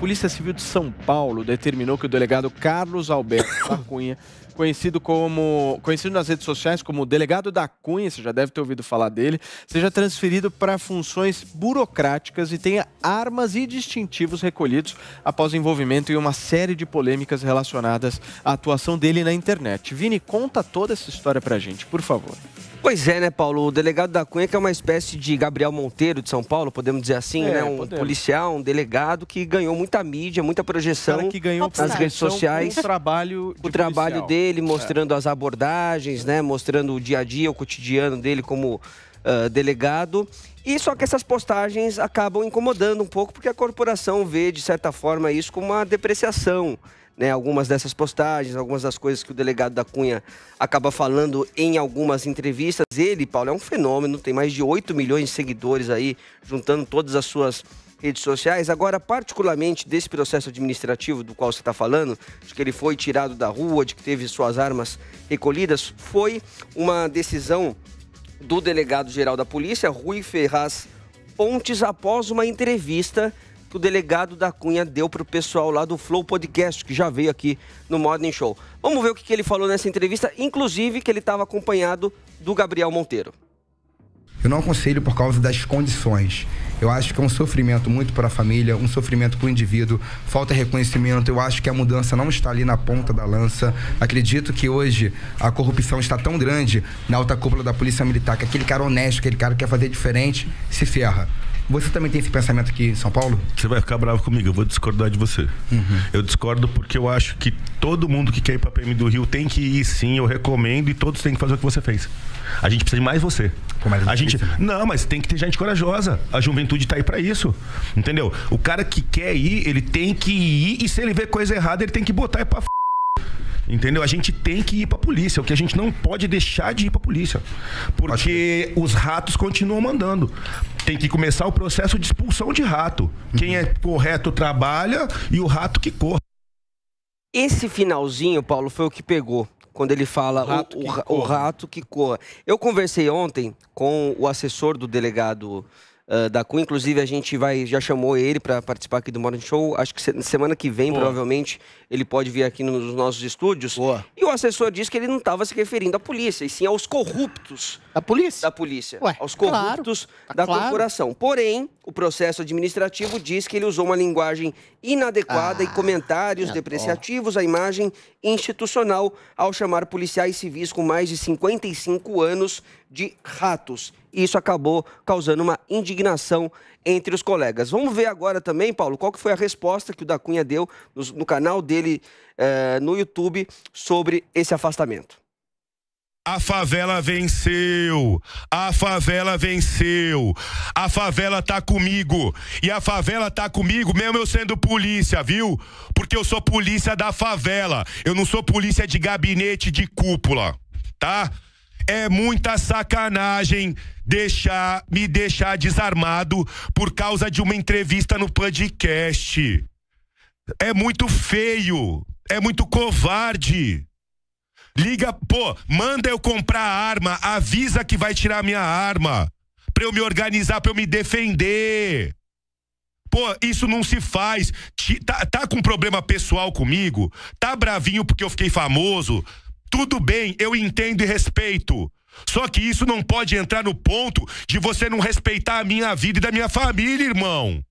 Polícia Civil de São Paulo determinou que o delegado Carlos Alberto da Cunha, conhecido como conhecido nas redes sociais como delegado da Cunha, você já deve ter ouvido falar dele, seja transferido para funções burocráticas e tenha armas e distintivos recolhidos após envolvimento em uma série de polêmicas relacionadas à atuação dele na internet. Vini, conta toda essa história para a gente, por favor. Pois é, né, Paulo? O delegado da Cunha que é uma espécie de Gabriel Monteiro de São Paulo, podemos dizer assim, é, né? Um podemos. policial, um delegado que ganhou muita mídia, muita projeção que ganhou nas redes sociais. O trabalho, o trabalho dele, é. mostrando é. as abordagens, né? Mostrando o dia a dia, o cotidiano dele como Uh, delegado. E só que essas postagens acabam incomodando um pouco, porque a corporação vê, de certa forma, isso como uma depreciação né, algumas dessas postagens, algumas das coisas que o delegado da Cunha acaba falando em algumas entrevistas. Ele, Paulo, é um fenômeno, tem mais de 8 milhões de seguidores aí, juntando todas as suas redes sociais. Agora, particularmente desse processo administrativo do qual você está falando, de que ele foi tirado da rua, de que teve suas armas recolhidas, foi uma decisão do delegado-geral da polícia, Rui Ferraz Pontes, após uma entrevista que o delegado da Cunha deu para o pessoal lá do Flow Podcast, que já veio aqui no Morning Show. Vamos ver o que, que ele falou nessa entrevista, inclusive que ele estava acompanhado do Gabriel Monteiro. Eu não aconselho por causa das condições. Eu acho que é um sofrimento muito para a família, um sofrimento para o indivíduo, falta reconhecimento. Eu acho que a mudança não está ali na ponta da lança. Acredito que hoje a corrupção está tão grande na alta cúpula da Polícia Militar que aquele cara honesto, aquele cara que quer fazer diferente, se ferra. Você também tem esse pensamento aqui em São Paulo? Você vai ficar bravo comigo, eu vou discordar de você. Uhum. Eu discordo porque eu acho que todo mundo que quer ir pra PM do Rio tem que ir sim, eu recomendo, e todos têm que fazer o que você fez. A gente precisa de mais você. Mais a gente Não, mas tem que ter gente corajosa. A juventude tá aí para isso. Entendeu? O cara que quer ir, ele tem que ir e se ele vê coisa errada, ele tem que botar e pra Entendeu? A gente tem que ir pra polícia. O que a gente não pode deixar de ir pra polícia. Porque os ratos continuam mandando. Tem que começar o processo de expulsão de rato. Quem é correto trabalha e o rato que corre. Esse finalzinho, Paulo, foi o que pegou quando ele fala rato o, o, o, rato que corra. Eu conversei ontem com o assessor do delegado ah, da Cunha. Inclusive, a gente vai já chamou ele para participar aqui do Morning Show. Acho que semana que vem, Boa. provavelmente, ele pode vir aqui nos nossos estúdios. Boa. E o assessor disse que ele não estava se referindo à polícia, e sim aos corruptos. Da polícia? Da polícia. Ué, aos corruptos claro, tá da claro. corporação. Porém, o processo administrativo diz que ele usou uma linguagem inadequada ah, e comentários depreciativos à imagem institucional ao chamar policiais civis com mais de 55 anos de ratos. Isso acabou causando uma indignação entre os colegas. Vamos ver agora também, Paulo, qual que foi a resposta que o da Cunha deu no, no canal dele eh, no YouTube sobre esse afastamento. A favela venceu. A favela venceu. A favela tá comigo. E a favela tá comigo, mesmo eu sendo polícia, viu? Porque eu sou polícia da favela. Eu não sou polícia de gabinete de cúpula, tá? É muita sacanagem deixar me deixar desarmado por causa de uma entrevista no podcast. É muito feio. É muito covarde. Liga, pô, manda eu comprar a arma, avisa que vai tirar a minha arma. Pra eu me organizar, pra eu me defender. Pô, isso não se faz. Tá, tá com problema pessoal comigo? Tá bravinho porque eu fiquei famoso? Tudo bem, eu entendo e respeito. Só que isso não pode entrar no ponto de você não respeitar a minha vida e da minha família, irmão.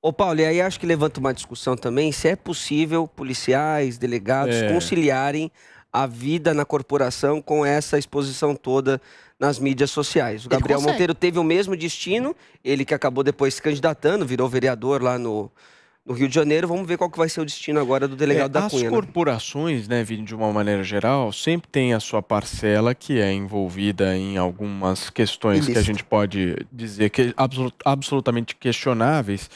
Ô, Paulo, e aí acho que levanta uma discussão também se é possível policiais, delegados é. conciliarem a vida na corporação com essa exposição toda nas mídias sociais. O Gabriel Monteiro teve o mesmo destino, ele que acabou depois se candidatando, virou vereador lá no, no Rio de Janeiro. Vamos ver qual que vai ser o destino agora do delegado é, da as Cunha. As né? corporações, né, vindo de uma maneira geral, sempre tem a sua parcela que é envolvida em algumas questões que a gente pode dizer que é absolut absolutamente questionáveis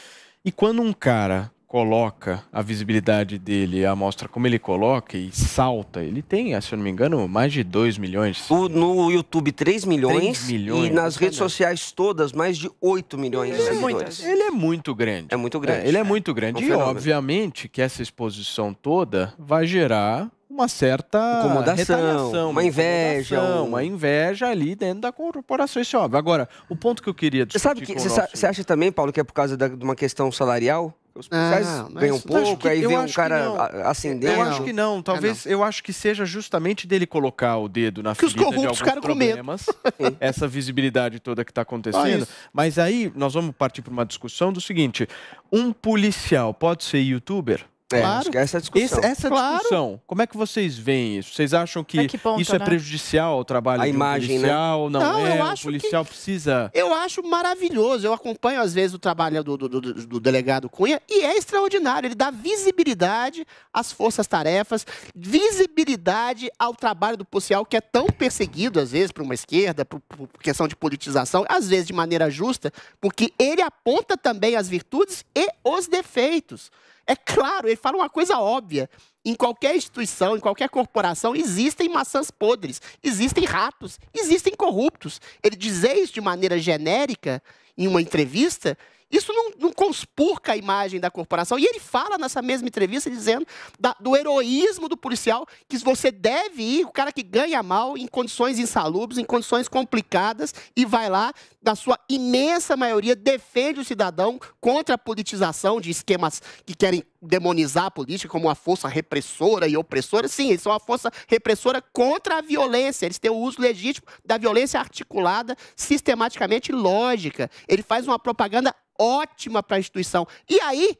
e quando um cara coloca a visibilidade dele, a amostra como ele coloca e salta, ele tem, se eu não me engano, mais de 2 milhões. O, no YouTube, 3 milhões, 3 milhões. E nas redes sociais todas, mais de 8 milhões ele de seguidores. É muito, ele é muito grande. É muito grande. É, ele é, é muito grande. Um e obviamente que essa exposição toda vai gerar uma certa incomodação, uma inveja, um... uma inveja ali dentro da corporação, isso é óbvio. Agora, o ponto que eu queria discutir. Você sabe que você nosso... acha também, Paulo, que é por causa de uma questão salarial? Os policiais ah, não, não é pouco, aí vem um cara acendendo. Eu acho que não. Ah, talvez, é, eu acho que seja justamente dele colocar o dedo na que ferida os corruptos de alguns problemas. essa visibilidade toda que está acontecendo. Ah, Mas aí nós vamos partir para uma discussão do seguinte. Um policial pode ser youtuber? É, claro. essa é discussão. Esse, essa é claro. discussão, como é que vocês veem isso? Vocês acham que, que ponto, isso né? é prejudicial ao trabalho a imagem, um né? policial? Né? Não, não é? Eu acho o policial que... precisa... Eu acho maravilhoso. Eu acompanho, às vezes, o trabalho né, do, do, do, do delegado Cunha e é extraordinário. Ele dá visibilidade às forças-tarefas, visibilidade ao trabalho do policial, que é tão perseguido, às vezes, por uma esquerda, por, por questão de politização, às vezes de maneira justa, porque ele aponta também as virtudes e os defeitos. É claro, ele fala uma coisa óbvia. Em qualquer instituição, em qualquer corporação, existem maçãs podres, existem ratos, existem corruptos. Ele dizer isso de maneira genérica em uma entrevista, isso não, não conspurca a imagem da corporação. E ele fala nessa mesma entrevista dizendo da, do heroísmo do policial, que você deve ir, o cara que ganha mal, em condições insalubres, em condições complicadas, e vai lá da sua imensa maioria, defende o cidadão contra a politização de esquemas que querem demonizar a política como uma força repressora e opressora. Sim, eles são uma força repressora contra a violência. Eles têm o uso legítimo da violência articulada, sistematicamente lógica. Ele faz uma propaganda ótima para a instituição. E aí,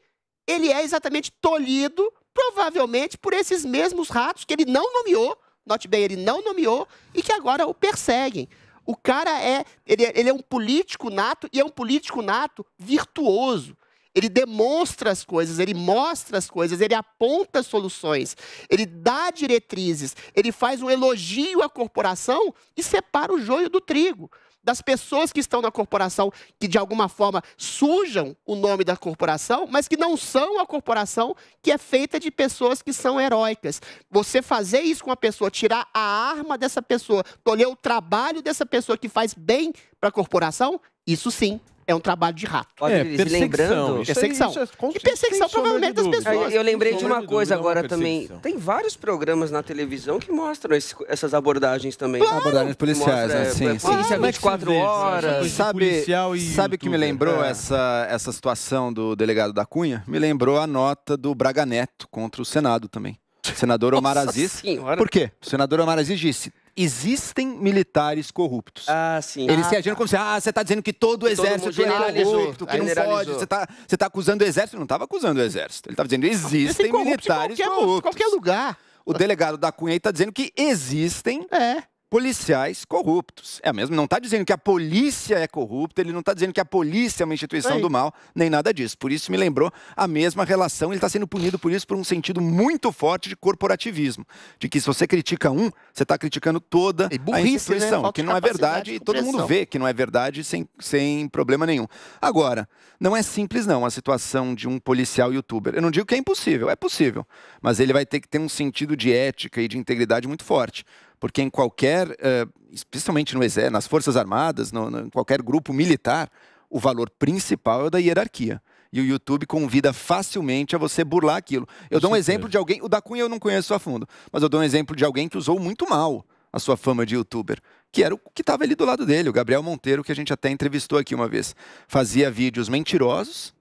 ele é exatamente tolhido, provavelmente, por esses mesmos ratos que ele não nomeou, note bem, ele não nomeou, e que agora o perseguem. O cara é ele, é ele, é um político nato e é um político nato virtuoso. Ele demonstra as coisas, ele mostra as coisas, ele aponta soluções, ele dá diretrizes, ele faz um elogio à corporação e separa o joio do trigo das pessoas que estão na corporação, que de alguma forma sujam o nome da corporação, mas que não são a corporação que é feita de pessoas que são heróicas. Você fazer isso com a pessoa, tirar a arma dessa pessoa, tolher o trabalho dessa pessoa que faz bem para a corporação, isso sim é um trabalho de rato. Olha, é, perseguição. lembrando. perseguição. Isso é, isso é, e perseguição provavelmente das pessoas. Eu, é, eu lembrei de uma de coisa é agora também. Tem vários programas na televisão que mostram esse, essas abordagens também. Claro. Abordagens policiais, Mostra, né? É, sim, é, sim. Polícia 24 vê, horas. Sabe, sabe o que me lembrou essa, essa situação do delegado da Cunha? Me lembrou a nota do Braga Neto contra o Senado também. senador Omar Aziz. Senhora. Por quê? O senador Omar Aziz disse: existem militares corruptos. Ah, sim. Eles ah, se agiram tá. como se, ah, você está dizendo que todo o exército todo é corrupto, que não pode, você está você tá acusando o exército. não estava acusando o exército. Ele estava dizendo, existem corrupto militares qualquer, corruptos. qualquer lugar. O delegado da Cunha está dizendo que existem é policiais corruptos. É mesmo, não está dizendo que a polícia é corrupta, ele não está dizendo que a polícia é uma instituição do mal, nem nada disso. Por isso me lembrou a mesma relação, ele está sendo punido por isso por um sentido muito forte de corporativismo, de que se você critica um, você está criticando toda burrice, a né? instituição, né? que não é verdade e todo mundo vê que não é verdade sem, sem problema nenhum. Agora, não é simples não a situação de um policial youtuber. Eu não digo que é impossível, é possível, mas ele vai ter que ter um sentido de ética e de integridade muito forte porque em qualquer, eh, especialmente no exército, nas forças armadas, no, no, em qualquer grupo militar, o valor principal é o da hierarquia. E o YouTube convida facilmente a você burlar aquilo. Eu dou um exemplo de alguém, o da Cunha eu não conheço a fundo, mas eu dou um exemplo de alguém que usou muito mal a sua fama de youtuber, que era o que estava ali do lado dele, o Gabriel Monteiro, que a gente até entrevistou aqui uma vez. Fazia vídeos mentirosos,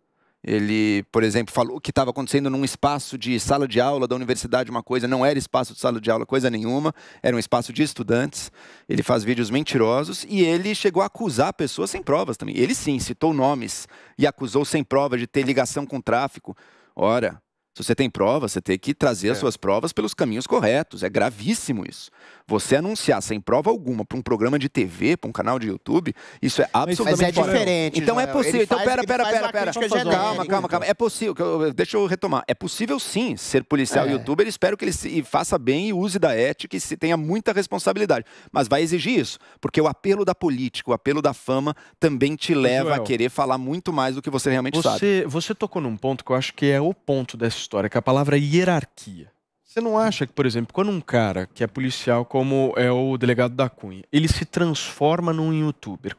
ele, por exemplo, falou que estava acontecendo num espaço de sala de aula da universidade uma coisa, não era espaço de sala de aula coisa nenhuma, era um espaço de estudantes. Ele faz vídeos mentirosos e ele chegou a acusar pessoas sem provas também. Ele sim citou nomes e acusou sem prova de ter ligação com tráfico. Ora, se você tem prova, você tem que trazer é. as suas provas pelos caminhos corretos. É gravíssimo isso. Você anunciar sem prova alguma para um programa de TV, para um canal de YouTube, isso é, é absolutamente Mas então é diferente. Então Joel. é possível. Ele então faz, pera, pera, pera, pera. Calma, calma, calma. É possível. Deixa eu retomar. É possível sim ser policial é. youtuber. Espero que ele se faça bem e use da ética e se tenha muita responsabilidade. Mas vai exigir isso, porque o apelo da política, o apelo da fama também te leva Joel. a querer falar muito mais do que você realmente você, sabe. Você tocou num ponto que eu acho que é o ponto dessa histórica, é a palavra hierarquia. Você não acha que, por exemplo, quando um cara que é policial, como é o delegado da Cunha, ele se transforma num youtuber,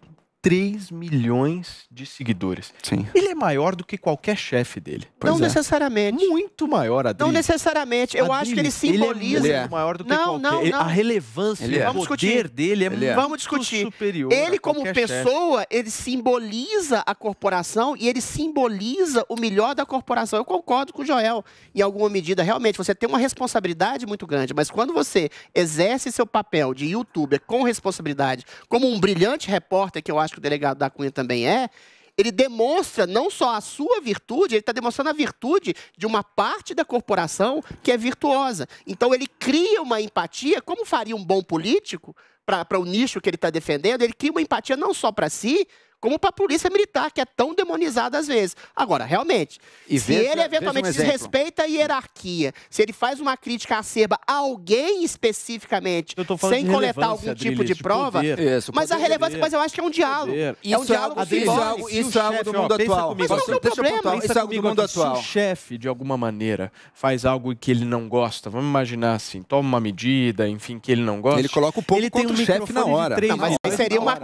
3 milhões de seguidores. Sim. Ele é maior do que qualquer chefe dele. Pois não é. necessariamente. Muito maior, Adri. Não necessariamente. Eu Adri, acho que ele simboliza. Ele é muito maior do que não, qualquer. Não, não. Ele, a relevância, ele é. o poder dele é ele é. muito vamos discutir. superior. Ele, como pessoa, ele simboliza a corporação e ele simboliza o melhor da corporação. Eu concordo com o Joel. Em alguma medida, realmente, você tem uma responsabilidade muito grande, mas quando você exerce seu papel de youtuber com responsabilidade, como um brilhante repórter, que eu acho acho que o delegado da Cunha também é, ele demonstra não só a sua virtude, ele está demonstrando a virtude de uma parte da corporação que é virtuosa. Então ele cria uma empatia, como faria um bom político, para o nicho que ele está defendendo, ele cria uma empatia não só para si, como para a polícia militar, que é tão demonizada às vezes. Agora, realmente, e se veja, ele eventualmente um desrespeita a hierarquia, se ele faz uma crítica acerba a alguém especificamente, sem coletar algum tipo de prova, isso, mas a relevância, mas eu acho que é um diálogo. Poder. É um é diálogo Isso é algo, isso é algo do mundo atual. mas qual é o problema? Isso é algo do mundo atual. Se o chefe, de alguma maneira, faz algo que ele não gosta, vamos imaginar assim, toma uma medida, enfim, que ele não gosta. Ele coloca o povo ele contra o chefe na hora. Não, mas seria, uma,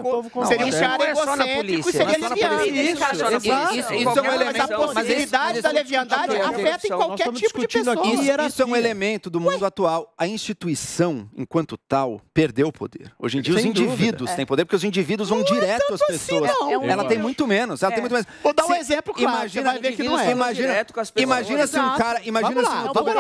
seria um cara polícia. Isso seria leviano. Mas a possibilidade da leviandade afeta em qualquer tipo de pessoa. Isso é um elemento do mundo atual. A instituição, enquanto tal, perdeu o poder. Hoje em dia os indivíduos têm é. poder, porque os indivíduos vão é direto às assim, pessoas. É ela tem muito menos. Ela tem muito menos. Vou dar um exemplo claro. Imagina ver que não é. Imagina se um assim, cara... Imagina se um youtuber...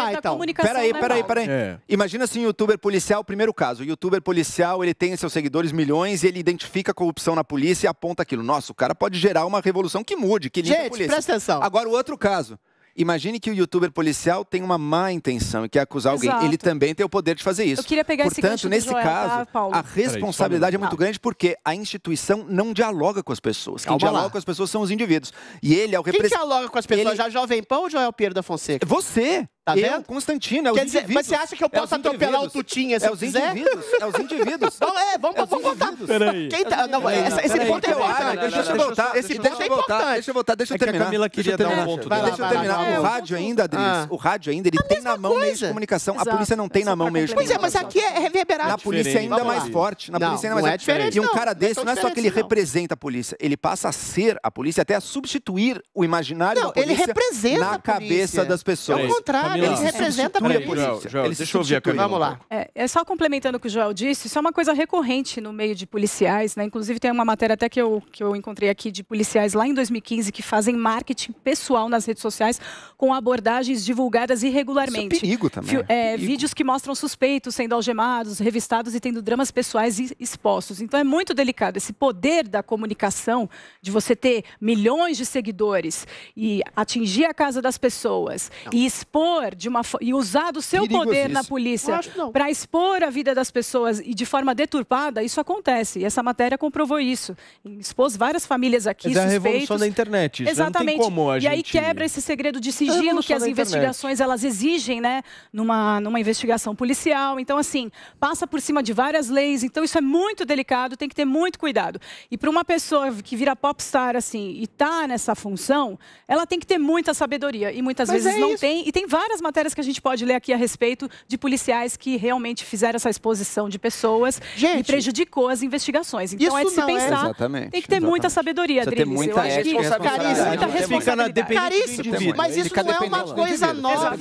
Peraí, peraí, peraí. Imagina se assim, um youtuber policial, primeiro caso, o youtuber policial, ele tem seus seguidores milhões e ele identifica a corrupção na polícia e aponta aquilo aquilo. Nossa, o cara pode gerar uma revolução que mude, que limpe Gente, a polícia. presta atenção. Agora, o outro caso. Imagine que o youtuber policial tem uma má intenção e quer acusar Exato. alguém. Ele também tem o poder de fazer isso. Eu queria pegar Portanto, esse nesse Joel, tá, caso, é tá, a responsabilidade Peraí, é muito não. grande porque a instituição não dialoga com as pessoas. Quem Calma dialoga lá. com as pessoas são os indivíduos. E ele é o representante. Quem dialoga com as pessoas? Ele... Já Jovem Pan ou Joel pedro da Fonseca? Você! Tá eu, vendo? Constantino, é Quer os dizer, indivíduos. Mas você acha que eu é posso é atropelar o Tutinha é assim, se é os quiser? É os indivíduos. Não, é, vamos, é vamos voltar. Peraí. tá, não, não, não, esse ponto é importante. Deixa eu voltar. Esse ponto é importante. Deixa eu voltar, deixa eu é terminar. Camila queria dar um ponto Deixa eu terminar. O rádio ainda, Adriano ah. o rádio ainda, ele tem na mão meio de comunicação. A polícia não tem na mão meio de comunicação. Pois é, mas aqui é reverberado. Na polícia ainda mais forte. Na polícia ainda mais forte. diferente, E um cara desse, não é só que ele representa a polícia, ele passa a ser a polícia, até a substituir o imaginário da polícia na cabeça das pessoas. É o contrário. Eles representam a polícia. Eles deixa eu ver a Camila. Vamos lá. É, é, só complementando o que o Joel disse, isso é uma coisa recorrente no meio de policiais, né? Inclusive tem uma matéria até que eu, que eu encontrei aqui de policiais lá em 2015 que fazem marketing pessoal nas redes sociais com abordagens divulgadas irregularmente. Isso é perigo também. Fio, é, perigo. Vídeos que mostram suspeitos sendo algemados, revistados e tendo dramas pessoais expostos. Então é muito delicado esse poder da comunicação, de você ter milhões de seguidores e atingir a casa das pessoas Não. e expor poder de uma e usar do seu poder na polícia para expor a vida das pessoas e de forma deturpada, isso acontece. E essa matéria comprovou isso. Expôs várias famílias aqui Mas suspeitos. É a revolução da internet. Isso Exatamente. Não tem como a e gente... aí quebra esse segredo de sigilo que as investigações elas exigem, né, numa numa investigação policial. Então assim, passa por cima de várias leis. Então isso é muito delicado, tem que ter muito cuidado. E para uma pessoa que vira popstar assim e tá nessa função, ela tem que ter muita sabedoria e muitas Mas vezes é não isso. tem e tem várias várias matérias que a gente pode ler aqui a respeito de policiais que realmente fizeram essa exposição de pessoas gente, e prejudicou as investigações. Então é de se é- pensar. É. tem que ter exatamente. muita sabedoria, Adriles. Tem muita Eu ética, acho que muita responsabilidade. Caríssimo, mas isso não é uma coisa nova.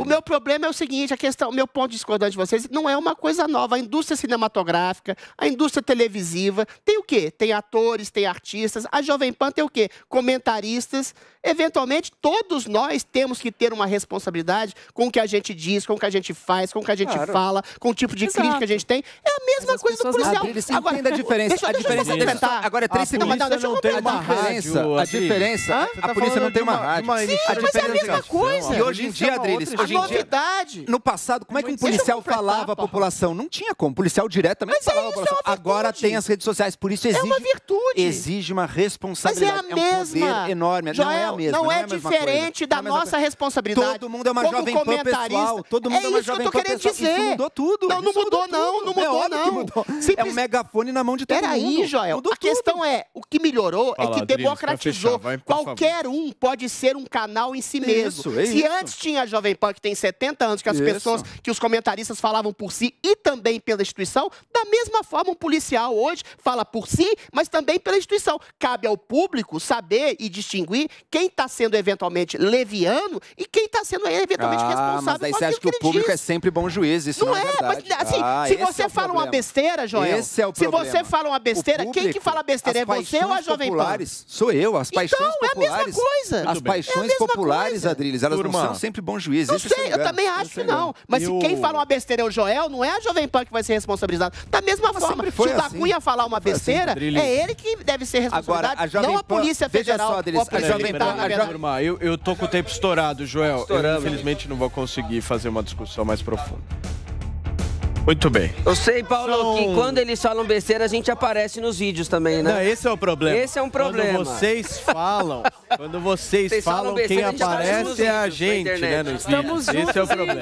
O meu problema é o seguinte, a questão, o meu ponto de discordante de vocês, não é uma coisa nova. A indústria cinematográfica, a indústria televisiva, tem o quê? Tem atores, tem artistas. A Jovem Pan tem o quê? Comentaristas. Eventualmente, todos nós temos que ter uma responsabilidade responsabilidade com o que a gente diz, com o que a gente faz, com o que a gente claro. fala, com o tipo de Exato. crítica que a gente tem. É a mesma coisa do policial. agora, a diferença. Deixa, a diferença deixa só, agora é ah, três segundos. Não, deixa não tem uma rádio, a diferença, a polícia não tá tem uma rádio. Sim, a mas é a é mesma coisa. E hoje em é dia, Adriles, a novidade. No passado, como é que um é policial falava à população? Não tinha como. O policial diretamente falava à população. Agora tem as redes sociais, por isso exige... É uma virtude. Exige uma responsabilidade. Mas é a mesma. É um poder enorme. Joel, não é a mesma. Não é diferente da nossa responsabilidade todo mundo é uma como jovem pan pessoal. Todo mundo é, é uma jovem pan pessoal. Dizer. Isso mudou tudo. Não, não mudou, mudou não. Não é mudou, é não. Mudou. Simples... É um megafone na mão de todo Pera mundo. Peraí, Joel. Mudou a tudo. questão é, o que melhorou é Fala, é que democratizou. Fechar, vai, Qualquer favor. um pode ser um canal em si é isso, mesmo. É Se isso. antes tinha a Jovem Pan, que tem 70 anos, que as isso. pessoas, que os comentaristas falavam por si e também pela instituição, da mesma forma um policial hoje fala por si, mas também pela instituição. Cabe ao público saber e distinguir quem está sendo eventualmente leviano e quem está sendo sendo é eventualmente ah, responsável. Mas daí você acha que, que o público diz. é sempre bom juiz, isso não, não é, é mas, assim, ah, se você é fala problema. uma besteira, Joel. Esse é o problema. Se você fala uma besteira, público, quem que fala besteira é você ou a Jovem populares, Pan? Sou eu, as então, paixões então, populares. Então, é a mesma coisa. As é paixões populares, Adriles, elas não são sempre bom juiz. Não é sei, eu também acho que não. Mas se quem fala uma besteira é o Joel, não é a Jovem Pan que vai ser responsabilizado. Da mesma forma, se o Cunha assim. falar uma assim, besteira, é ele que deve ser responsabilizado. não a Polícia Federal. Veja só, Adriles, a Jovem Pan... Eu tô com o tempo estourado, Joel programa. Infelizmente não vou conseguir fazer uma discussão mais profunda. Muito bem. Eu sei, Paulo, São... que quando eles falam besteira, a gente aparece nos vídeos também, né? Não, esse é o problema. Esse é um problema. Quando vocês falam, quando vocês, vocês falam, falam besteira, quem tá aparece é a gente, né, nos Estamos vídeos. Juntos. Esse é o problema.